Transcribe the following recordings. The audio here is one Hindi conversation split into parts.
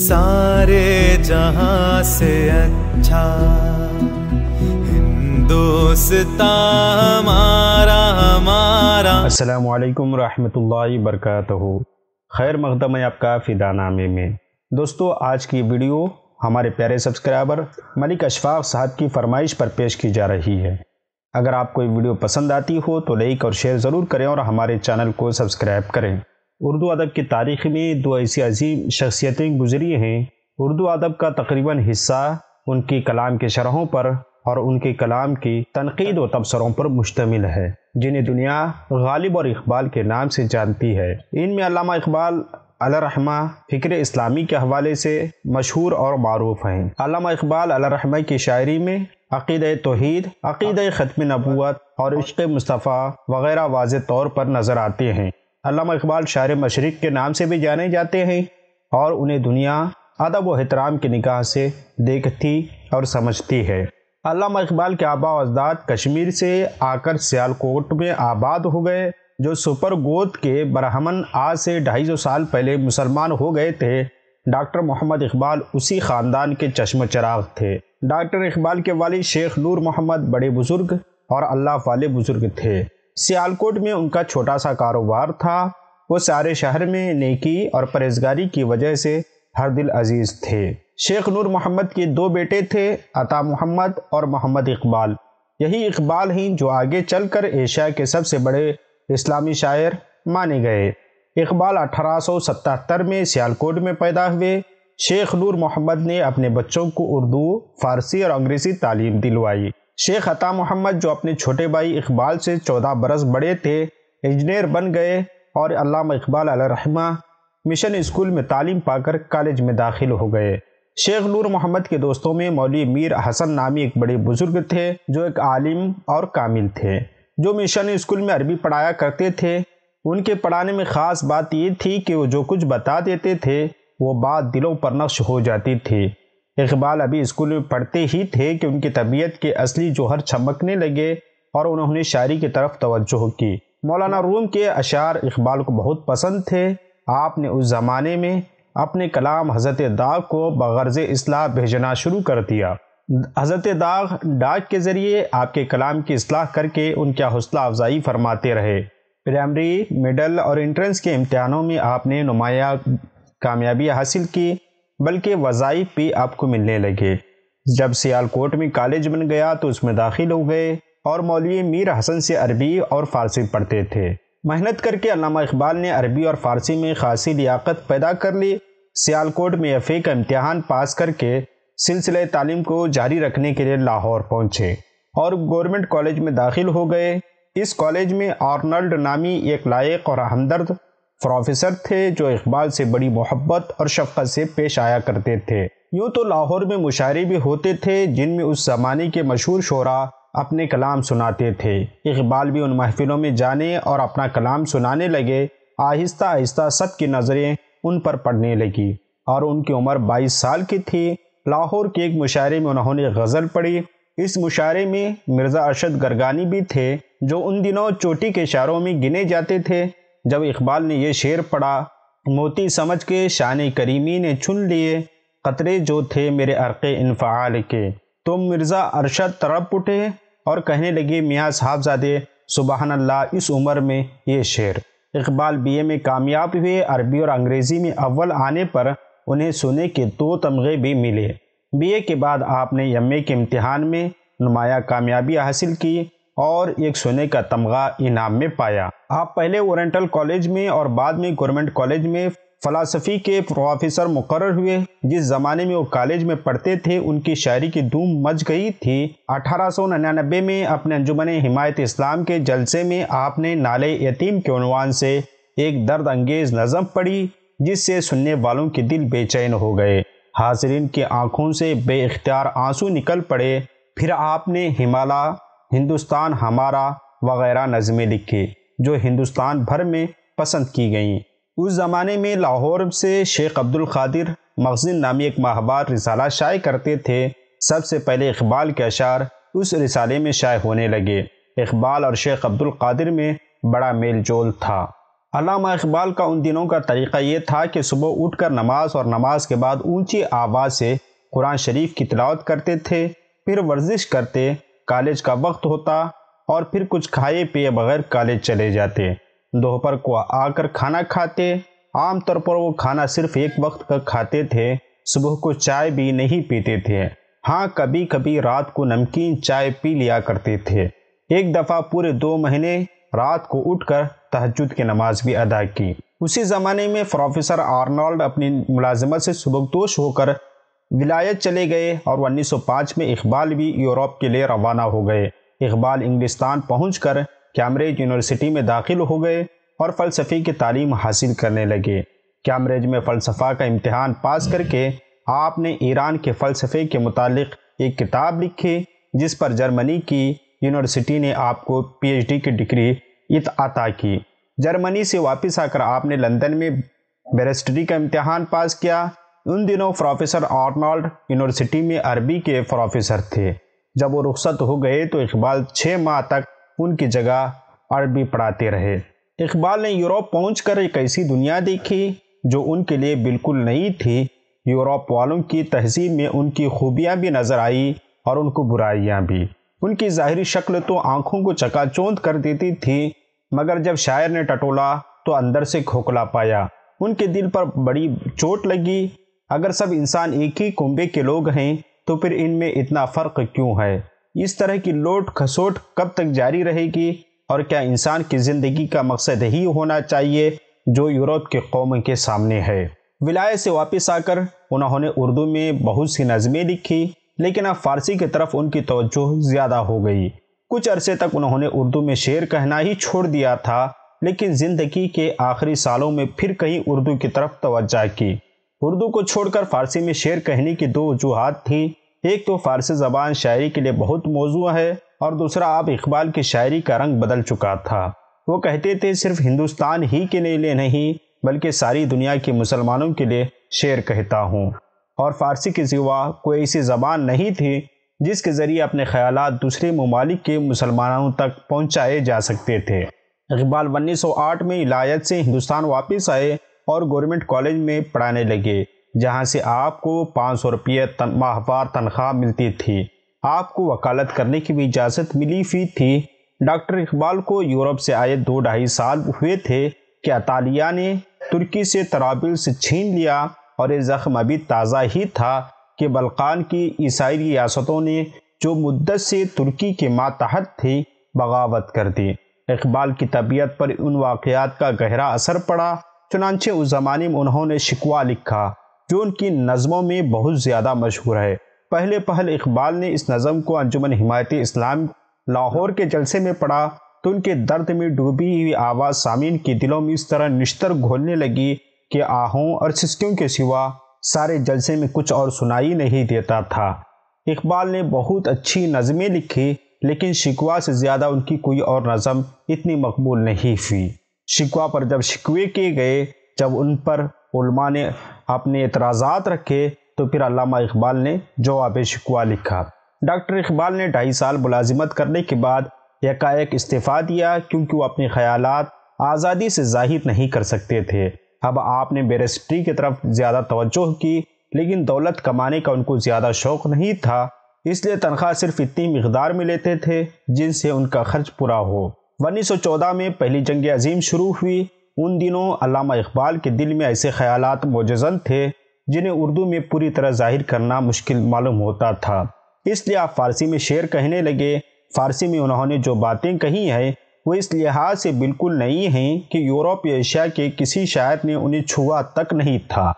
सारे जहां से अच्छा हिंदुस्तान हमारा हमारा खैर मकदम है आपका फ़िदा नामे में दोस्तों आज की वीडियो हमारे प्यारे सब्सक्राइबर मलिक अशफाक साहब की फरमाइश पर पेश की जा रही है अगर आपको ये वीडियो पसंद आती हो तो लाइक और शेयर ज़रूर करें और हमारे चैनल को सब्सक्राइब करें उर्दू अदब की तारीख में दो ऐसी अजीम शख्सियतें गुजरी हैं उर्दू अदब का तकरीबन हिस्सा उनके कलाम के शरहों पर और उनके कलाम की तनकीद व तबसरों पर मुश्तमिल है जिन्हें दुनिया गालिब और इकबाल के नाम से जानती है इनमें अलामा इकबाल अलरहमा फ़िक्र इस्लामी के हवाले से मशहूर और मरूफ हैं अलामा इकबाल अलरहमा की शायरी में अक़ीद तोहद अक़ीद ख़त्म नबूत और इश्क मुस्तफ़ा वगैरह वाज तौर पर नज़र आते हैं अलामा इकबाल शायर मशरक़ के नाम से भी जाने जाते हैं और उन्हें दुनिया अदब व अहतराम की निगाह से देखती और समझती है अलामा इकबाल के आबा अजदाद कश्मीर से आकर सियालकोट में आबाद हो गए जो सुपर गोद के ब्राह्मण आज से ढाई सौ साल पहले मुसलमान हो गए थे डॉक्टर मोहम्मद इकबाल उसी ख़ानदान के चश्म चराग थे डॉक्टर इकबाल के वाली शेख नूर मोहम्मद बड़े बुज़ुर्ग और अल्लाह वाले बुज़ुर्ग थे सियालकोट में उनका छोटा सा कारोबार था वो सारे शहर में नेकी और परहेजगारी की वजह से हर दिल अजीज थे शेख नूर मोहम्मद के दो बेटे थे अता मोहम्मद और मोहम्मद इकबाल यही इकबाल ही जो आगे चलकर एशिया के सबसे बड़े इस्लामी शायर माने गए इकबाल 1877 में सियालकोट में पैदा हुए शेख नूर मोहम्मद ने अपने बच्चों को उर्दू फारसी और अंग्रेज़ी तालीम दिलवाई शेख अता मोहम्मद जो अपने छोटे भाई इकबाल से चौदह बरस बड़े थे इंजीनियर बन गए और अलामा इकबाल अलरहमा मिशन स्कूल में तालीम पाकर कॉलेज में दाखिल हो गए शेख नूर मोहम्मद के दोस्तों में मौली मीर हसन नामी एक बड़े बुजुर्ग थे जो एक आलिम और कामिल थे जो मिशन स्कूल में अरबी पढ़ाया करते थे उनके पढ़ाने में ख़ास बात ये थी कि वो जो कुछ बता देते थे वो बात दिलों पर नक्श हो जाती थी इकबाल अभी स्कूल में पढ़ते ही थे कि उनकी तबीयत के असली जोहर चमकने लगे और उन्होंने शायरी की तरफ तवज्जो की मौलाना रूम के अशार इकबाल को बहुत पसंद थे आपने उस ज़माने में अपने कलाम हज़रत दाग को बगर्ज असलाह भेजना शुरू कर दिया हज़रत दाग डाक के ज़रिए आपके कलाम की असलाह करके उनका हौसला अफजाई फरमाते रहे प्राइमरी मिडल और इंट्रेंस के इम्तहानों में आपने नुमाया कामयाबी हासिल की बल्कि वज़ाइफ भी आपको मिलने लगे जब सियालकोट में कॉलेज बन गया तो उसमें दाखिल हो गए और मौलवी मीर हसन से अरबी और फारसी पढ़ते थे मेहनत करके अलामा इकबाल ने अरबी और फारसी में खासी लियाकत पैदा कर ली सियालकोट में एफ का इम्तहान पास करके सिलसिले तालीम को जारी रखने के लिए लाहौर पहुँचे और गवर्नमेंट कॉलेज में दाखिल हो गए इस कॉलेज में आर्नल्ड नामी एक लायक और हमदर्द प्रोफेसर थे जो इकबाल से बड़ी मोहब्बत और शफकत से पेश आया करते थे यूँ तो लाहौर में मुशायरे भी होते थे जिनमें उस ज़माने के मशहूर शरा अपने कलाम सुनाते थे इकबाल भी उन महफिलों में जाने और अपना कलाम सुनाने लगे आहिस्ता आहिस्ता सब की नज़रें उन पर पड़ने लगी और उनकी उम्र 22 साल की थी लाहौर के एक मुशायरे में उन्होंने गज़ल पढ़ी इस मुशायरे में मिर्ज़ा अरशद गरगानी भी थे जो उन दिनों चोटी के शहरों में गिने जाते थे जब इकबाल ने यह शेर पढ़ा मोती समझ के शान करीमी ने चुन लिए कतरे जो थे मेरे अर्क इनफ़ाल के तो मिर्ज़ा अरशद तरप उठे और कहने लगे मियाँ साहबजादे सुबहान अल्लाह इस उम्र में ये शेर इकबाल ए में कामयाब हुए अरबी और अंग्रेज़ी में अव्वल आने पर उन्हें सोने के दो तमगे भी मिले ए के बाद आपने एम के इम्तहान में नुमाया कामयाबी हासिल की और एक सोने का तमगा इनाम में पाया आप पहले ओरेंटल कॉलेज में और बाद में गवर्नमेंट कॉलेज में फ़लासफ़ी के प्रोफेसर मुकर हुए जिस ज़माने में वो कॉलेज में पढ़ते थे उनकी शायरी की धूम मच गई थी अठारह में अपने अंजुमन हिमायत इस्लाम के जलसे में आपने नाले यतीम के उनवान से एक दर्द अंगेज नज़म पढ़ी जिससे सुनने वालों के दिल बेचैन हो गए हाजरीन की आंखों से बेख्तियार आंसू निकल पड़े फिर आपने हिमालय हिंदुस्तान हमारा वगैरह नज़में लिखी जो हिंदुस्तान भर में पसंद की गईं उस ज़माने में लाहौर से शेख अब्दुल खादिर मखजिन नामी एक माहबार रिसाला शाये करते थे सबसे पहले इकबाल के अशार उस रिसाले में शाये होने लगे इकबाल और शेख अब्दुल कादिर में बड़ा मेल जोल था अलामा इकबाल का उन दिनों का तरीक़ा ये था कि सुबह उठकर नमाज और नमाज के बाद ऊंची आवाज़ से कुरान शरीफ की तलावत करते थे फिर वर्जिश करते कॉलेज का वक्त होता और फिर कुछ खाए पिए बगैर कॉलेज चले जाते दोपहर को आकर खाना खाते आमतौर पर वो खाना सिर्फ एक वक्त का खाते थे सुबह को चाय भी नहीं पीते थे हाँ कभी कभी रात को नमकीन चाय पी लिया करते थे एक दफ़ा पूरे दो महीने रात को उठकर तहजद की नमाज भी अदा की उसी ज़माने में प्रोफेसर आर्नॉल्ड अपनी मुलाजमत से सुबकदोश होकर विलायत चले गए और 1905 में इकबाल भी यूरोप के लिए रवाना हो गए इकबाल इंग्लिस्तान पहुँच कर कैम्ब्रिज यूनिवर्सिटी में दाखिल हो गए और फ़लसफ़े की तालीम हासिल करने लगे कैम्ब्रिज में फ़लसफ़ा का इम्तहान पास करके आपने ईरान के फ़लसफ़े के मुतालिक एक किताब लिखी जिस पर जर्मनी की यूनिवर्सिटी ने आपको पीएचडी की डिग्री इत अता की जर्मनी से वापस आकर आपने लंदन में बेरिस्टरी का इम्तहान पास किया उन दिनों प्रोफेसर आर्नॉल्ड यूनिवर्सिटी में अरबी के प्रोफेसर थे जब वो रुख्सत हो गए तो इकबाल छः माह तक उनकी जगह अरबी पढ़ाते रहे इकबाल ने यूरोप कर एक ऐसी दुनिया देखी जो उनके लिए बिल्कुल नई थी यूरोप वालों की तहजीब में उनकी खूबियाँ भी नज़र आई और उनको बुराइयाँ भी उनकी ज़ाहरी शक्ल तो आँखों को चकाचौंध कर देती थी मगर जब शायर ने टटोला तो अंदर से खोखला पाया उनके दिल पर बड़ी चोट लगी अगर सब इंसान एक ही कुंबे के लोग हैं तो फिर इनमें इतना फ़र्क क्यों है इस तरह की लोट खसोट कब तक जारी रहेगी और क्या इंसान की ज़िंदगी का मकसद ही होना चाहिए जो यूरोप के कौम के सामने है विलायत से वापस आकर उन्होंने उर्दू में बहुत सी नज़में लिखी लेकिन अब फ़ारसी की तरफ उनकी तवज्जो ज़्यादा हो गई कुछ अरसे तक उन्होंने उर्दू में शेर कहना ही छोड़ दिया था लेकिन ज़िंदगी के आखिरी सालों में फिर कहीं उर्दू की तरफ तवज्जा की उर्दू को छोड़कर फारसी में शेर कहने की दो वजूहत थी एक तो फारसी जबान शायरी के लिए बहुत मौजू है और दूसरा आप इकबाल की शायरी का रंग बदल चुका था वो कहते थे सिर्फ हिंदुस्तान ही के लिए नहीं बल्कि सारी दुनिया के मुसलमानों के लिए शेर कहता हूँ और फारसी के सिवा कोई ऐसी ज़बान नहीं थी जिसके ज़रिए अपने ख्याल दूसरे ममालिक के मुसलमानों तक पहुँचाए जा सकते थे इकबाल 1908 में इलायत से हिंदुस्तान वापस आए और गवर्नमेंट कॉलेज में पढ़ाने लगे जहाँ से आपको पाँच सौ रुपये तन, माहवार तनख्वाह मिलती थी आपको वकालत करने की भी इजाज़त मिली हुई थी डॉक्टर इकबाल को यूरोप से आए दो ढाई साल हुए थे कि अतालिया ने तुर्की से तराबिल से छीन लिया और ये ज़ख्म अभी ताज़ा ही था कि बलकान की ईसाई रियासतों ने जो मुद्दत से तुर्की के मातहत थी बगावत कर दी इकबाल की तबीयत पर उन वाक़ का गहरा असर पड़ा चुनानचे उस जमाने में उन्होंने शिकवा लिखा जो उनकी नज़मों में बहुत ज़्यादा मशहूर है पहले पहल इकबाल ने इस नज़म को अंजुमन हिमायत इस्लाम लाहौर के जलसे में पढ़ा तो उनके दर्द में डूबी हुई आवाज़ सामीन के दिलों में इस तरह निश्तर घोलने लगी कि आहों और सिस्कियों के सिवा सारे जलसे में कुछ और सुनाई नहीं देता था इकबाल ने बहुत अच्छी नज़में लिखी लेकिन शिकवा से ज़्यादा उनकी कोई और नज़म इतनी मकबूल नहीं हुई शिकवा पर जब शिकवे किए गए जब उन पर उलमा ने अपने एतराज़ात रखे तो फिर अलामा इकबाल ने जवाब शिकवा लिखा डॉक्टर इकबाल ने ढाई साल मुलाजिमत करने के बाद एकाएक इस्तीफ़ा दिया क्योंकि वो अपने ख्याल आज़ादी से जाहिर नहीं कर सकते थे अब आपने बेरेस्ट्री की तरफ ज़्यादा तोज्जो की लेकिन दौलत कमाने का उनको ज़्यादा शौक़ नहीं था इसलिए तनख्वाह सिर्फ इतनी मकदार में लेते थे जिनसे उनका खर्च पूरा हो चौदह में पहली जंग अजीम शुरू हुई उन दिनों अलामा इकबाल के दिल में ऐसे ख्यालात मोजन थे जिन्हें उर्दू में पूरी तरह जाहिर करना मुश्किल मालूम होता था इसलिए आप फारसी में शेर कहने लगे फारसी में उन्होंने जो बातें कही हैं वो इस लिहाज से बिल्कुल नहीं हैं कि यूरोप या एशिया के किसी शायर ने उन्हें छुआ तक नहीं था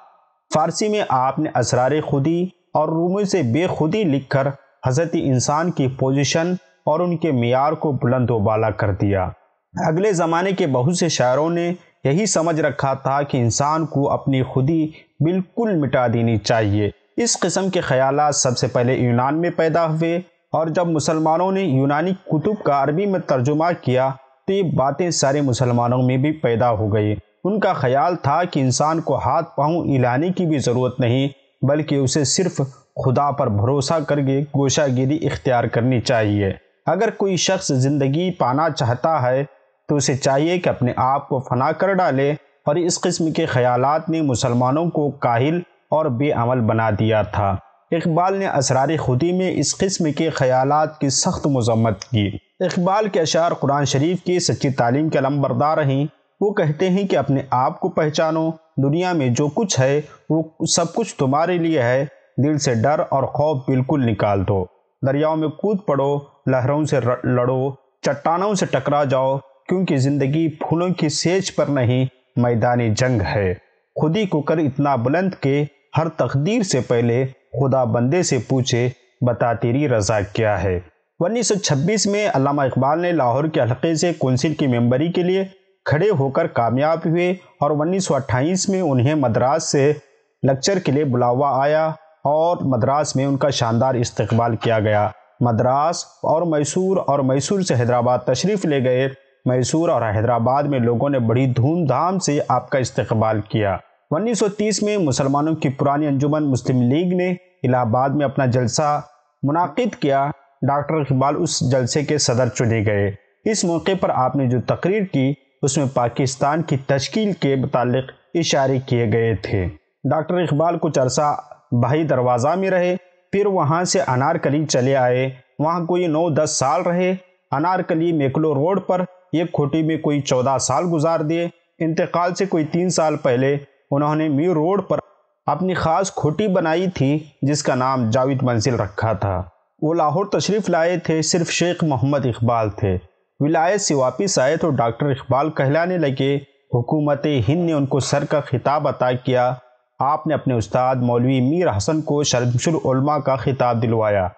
फारसी में आपने असरार खुदी और रूमों से बेखुदी लिखकर हजरत इंसान की पोजीशन और उनके मैार को बुलंद उबाला कर दिया अगले ज़माने के बहुत से शायरों ने यही समझ रखा था कि इंसान को अपनी खुदी बिल्कुल मिटा देनी चाहिए इस किस्म के ख्याल सबसे पहले यूनान में पैदा हुए और जब मुसलमानों ने यूनानी कुतुब का अरबी में तर्जुमा किया तो ये बातें सारे मुसलमानों में भी पैदा हो गई उनका ख्याल था कि इंसान को हाथ पाँव इलाने की भी ज़रूरत नहीं बल्कि उसे सिर्फ खुदा पर भरोसा करके गोशागिरी इख्तियार करनी चाहिए अगर कोई शख्स ज़िंदगी पाना चाहता है तो उसे चाहिए कि अपने आप को फना कर डाले और इस किस्म के ख्याल ने मुसलमानों को काहिल और बेअमल बना दिया था इकबाल ने असरार खुदी में इस किस्म के ख्याल की सख्त मजम्मत की इकबाल के अशार कुरान शरीफ की सच्ची तालीम के लम्बरदार हैं वो कहते हैं कि अपने आप को पहचानो दुनिया में जो कुछ है वो सब कुछ तुम्हारे लिए है दिल से डर और खौफ बिल्कुल निकाल दो दरियाओं में कूद पड़ो लहरों से लड़ो चट्टानों से टकरा जाओ क्योंकि जिंदगी फूलों की सेज पर नहीं मैदानी जंग है खुदी को कर इतना बुलंद के हर तकदीर से पहले खुदा बंदे से पूछे बता तेरी रजा क्या है उन्नीस सौ छब्बीस में अलामा इकबाल ने लाहौर के हल्के से कौंसिल की मेंबरी के लिए खड़े होकर कामयाब हुए और उन्नीस सौ अट्ठाईस में उन्हें मद्रास से लेक्चर के लिए बुलावा आया और मद्रास में उनका शानदार इस्तकबाल किया गया मद्रास और मैसूर और मैसूर से हैदराबाद तशरीफ़ ले गए मैसूर और हैदराबाद में लोगों ने बड़ी धूमधाम से आपका इस्तबाल किया 1930 में मुसलमानों की पुरानी अंजुमन मुस्लिम लीग ने इलाहाबाद में अपना जलसा मुनद किया डॉक्टर इकबाल उस जलसे के सदर चुने गए इस मौके पर आपने जो तकरीर की उसमें पाकिस्तान की तश्ल के मतलब इशारे किए गए थे डॉक्टर इकबाल कुछ अरसा भाई दरवाज़ा में रहे फिर वहाँ से अनारकली चले आए वहाँ कोई नौ दस साल रहे अनारकली मेकलो रोड पर एक खोटी में कोई चौदह साल गुजार दिए इंतकाल से कोई तीन साल पहले उन्होंने मी रोड पर अपनी ख़ास खोटी बनाई थी जिसका नाम जावेद मंजिल रखा था वो लाहौर तशरीफ़ लाए थे सिर्फ शेख मोहम्मद इकबाल थे विलायत से वापस आए तो डॉक्टर इकबाल कहलाने लगे हुकूमत हिंद ने उनको सर का खिताब अता किया आपने अपने उस्ताद मौलवी मीर हसन को शर्मशुलमा का खिताब दिलवाया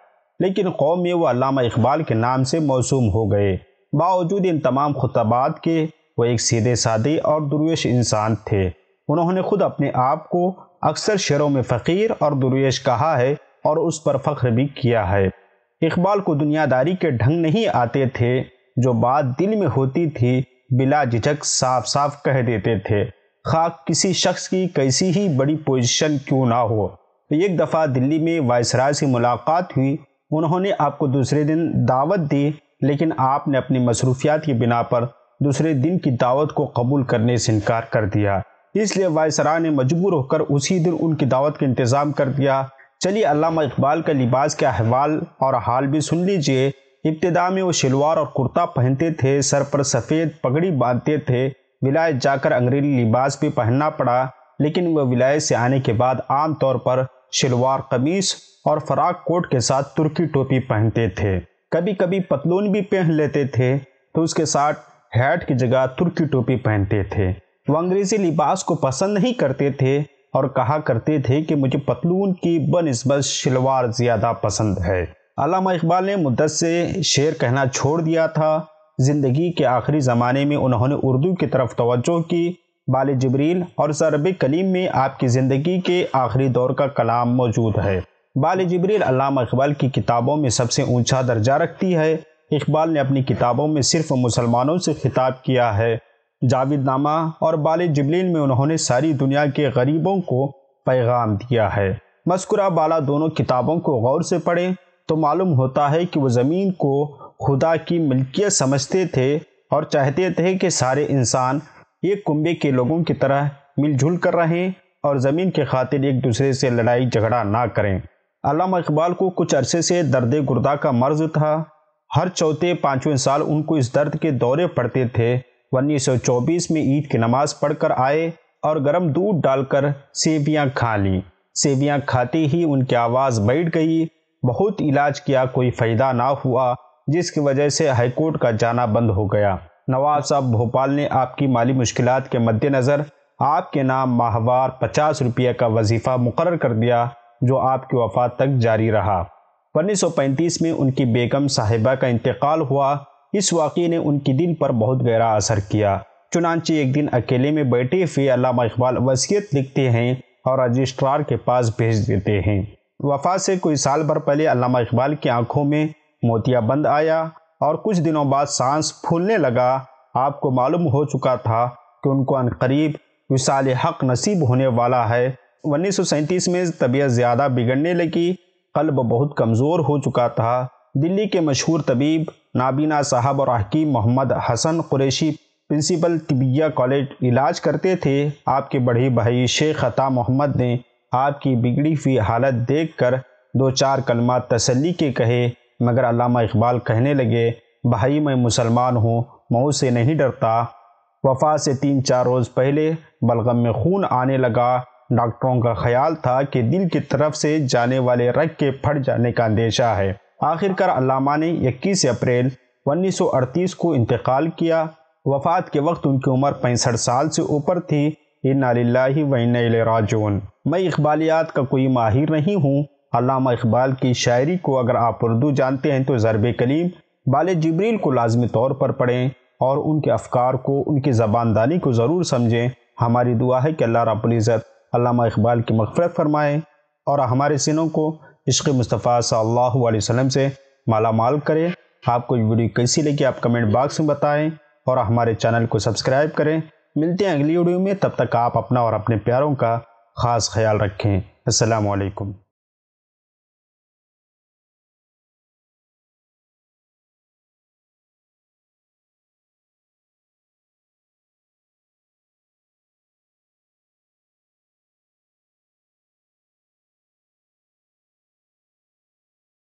लेकिन कौम में वह अलामा इकबाल के नाम से मौसूम हो गए बावजूद इन तमाम खुतबात के वो एक सीधे सादे और दुरुश इंसान थे उन्होंने खुद अपने आप को अक्सर शेरों में फ़कीर और दुरुश कहा है और उस पर फ़ख्र भी किया है इकबाल को दुनियादारी के ढंग नहीं आते थे जो बात दिल में होती थी बिला झिझक साफ साफ कह देते थे खा किसी शख्स की कैसी ही बड़ी पोजीशन क्यों ना हो तो एक दफ़ा दिल्ली में वायसराय से मुलाकात हुई उन्होंने आपको दूसरे दिन दावत दी लेकिन आपने अपनी मसरूफियात की बिना पर दूसरे दिन की दावत को कबूल करने से इनकार कर दिया इसलिए वायसराय ने मजबूर होकर उसी दिन उनकी दावत का इंतज़ाम कर दिया चलिए अलामा इकबाल का लिबास के अहवाल और हाल भी सुन लीजिए इब्तदा में वो शलवार और कुर्ता पहनते थे सर पर सफ़ेद पगड़ी बांधते थे विलायत जाकर अंग्रेजी लिबास भी पहनना पड़ा लेकिन वह विलायत से आने के बाद आम तौर पर शलवार कमीज और फराक कोट के साथ तुर्की टोपी पहनते थे कभी कभी पतलून भी पहन लेते थे तो उसके साथ हैट की जगह तुर्की टोपी पहनते थे वह अंग्रेजी लिबास को पसंद नहीं करते थे और कहा करते थे कि मुझे पतलून की बनस्बत शलवार ज़्यादा पसंद है अलामा इकबाल ने मुद्दत से शेर कहना छोड़ दिया था ज़िंदगी के आखिरी ज़माने में उन्होंने उर्दू की तरफ तवज्जो की बाल जबरील और सरब कलीम में आपकी ज़िंदगी के आखिरी दौर का कलाम मौजूद है बाल जबरील अलामा इकबाल की किताबों में सबसे ऊंचा दर्जा रखती है इकबाल ने अपनी किताबों में सिर्फ मुसलमानों से खिताब किया है जाविद नामा और बाल जबरील में उन्होंने सारी दुनिया के गरीबों को पैगाम दिया है मस्कुरा बाला दोनों किताबों को गौर से पढ़ें तो मालूम होता है कि वह ज़मीन को खुदा की मिल्कियत समझते थे और चाहते थे कि सारे इंसान एक कुंबे के लोगों की तरह मिलजुल कर रहें और ज़मीन के खातिर एक दूसरे से लड़ाई झगड़ा ना करें अलामा इकबाल को कुछ अरसे से दर्द गुर्दा का मर्ज था हर चौथे पाँचवें साल उनको इस दर्द के दौरे पड़ते थे चौबीस में ईद की नमाज पढ़कर आए और गर्म दूध डालकर सेवियाँ खा लीं सेवियाँ खाते ही उनकी आवाज़ बैठ गई बहुत इलाज किया कोई फ़ायदा ना हुआ जिसकी वजह से हाईकोर्ट का जाना बंद हो गया नवाज साहब भोपाल ने आपकी माली मुश्किल के मद्देनज़र आपके नाम माहवार पचास रुपये का वजीफ़ा मुकर कर दिया जो आपकी वफात तक जारी रहा उन्नीस सौ पैंतीस में उनकी बेगम साहिबा का इंतकाल हुआ इस वाक़े ने उनके दिन पर बहुत गहरा असर किया चुनानचे एक दिन अकेले में बैठे हुए अलामा इकबाल वसीयत लिखते हैं और रजिस्ट्रार के पास भेज देते हैं वफा से कोई साल भर पहले अलामा इकबाल की आंखों में मोतियाबंद आया और कुछ दिनों बाद सांस फूलने लगा आपको मालूम हो चुका था कि उनको अनकरीब विशाल हक नसीब होने वाला है उन्नीस में तबीयत ज़्यादा बिगड़ने लगी कल्ब बहुत कमज़ोर हो चुका था दिल्ली के मशहूर तबीब नाबीना साहब और हकीम मोहम्मद हसन कुरैशी प्रिंसिपल तिबिया कॉलेज इलाज करते थे आपके बड़े भाई शेख अता मोहम्मद ने आपकी बिगड़ी हुई हालत देखकर दो चार कलमा तसल्ली के कहे मगर अलामा इकबाल कहने लगे भाई मैं मुसलमान हूँ मऊ से नहीं डरता वफा से तीन चार रोज़ पहले बलगम में खून आने लगा डॉक्टरों का ख्याल था कि दिल की तरफ से जाने वाले रग के फट जाने का अंदेशा है आखिरकार अलामा ने 21 अप्रैल 1938 को इंतकाल किया वफात के वक्त उनकी उम्र पैंसठ साल से ऊपर थी इन व इन्ना राजून मैं इकबालियात का कोई माहिर नहीं हूँ अलामा इकबाल की शायरी को अगर आप उर्दू जानते हैं तो ज़रब कलीम बाल जबरील को लाजमी तौर पर पढ़ें और उनके अफकार को उनकी ज़बानदानी को ज़रूर समझें हमारी दुआ है कि अल्लाह रबुल्ज़त अलामा इकबाल की मफफरत फरमाएँ और हमारे सिनों को इश्क मुस्तफ़ा सल्ला वसम से माला माल करें आपको ये वीडियो कैसी लगी आप कमेंट बॉक्स में बताएं और हमारे चैनल को सब्सक्राइब करें मिलते हैं अगली वीडियो में तब तक आप अपना और अपने प्यारों का ख़ास ख्याल रखें असलकम